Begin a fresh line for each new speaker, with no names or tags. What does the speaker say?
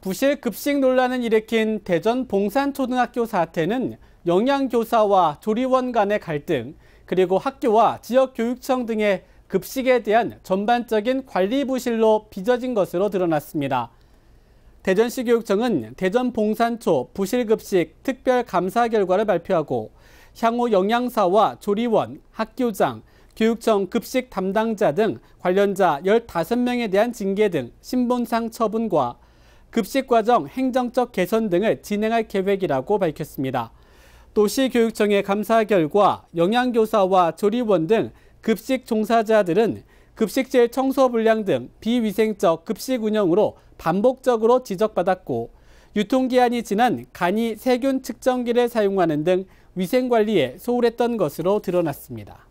부실 급식 논란을 일으킨 대전 봉산초등학교 사태는 영양교사와 조리원 간의 갈등, 그리고 학교와 지역교육청 등의 급식에 대한 전반적인 관리 부실로 빚어진 것으로 드러났습니다. 대전시 교육청은 대전 봉산초 부실급식 특별감사 결과를 발표하고 향후 영양사와 조리원, 학교장, 교육청 급식 담당자 등 관련자 15명에 대한 징계 등 신분상 처분과 급식 과정, 행정적 개선 등을 진행할 계획이라고 밝혔습니다. 도시교육청의 감사 결과 영양교사와 조리원 등 급식 종사자들은 급식실 청소 불량 등 비위생적 급식 운영으로 반복적으로 지적받았고 유통기한이 지난 간이 세균 측정기를 사용하는 등 위생관리에 소홀했던 것으로 드러났습니다.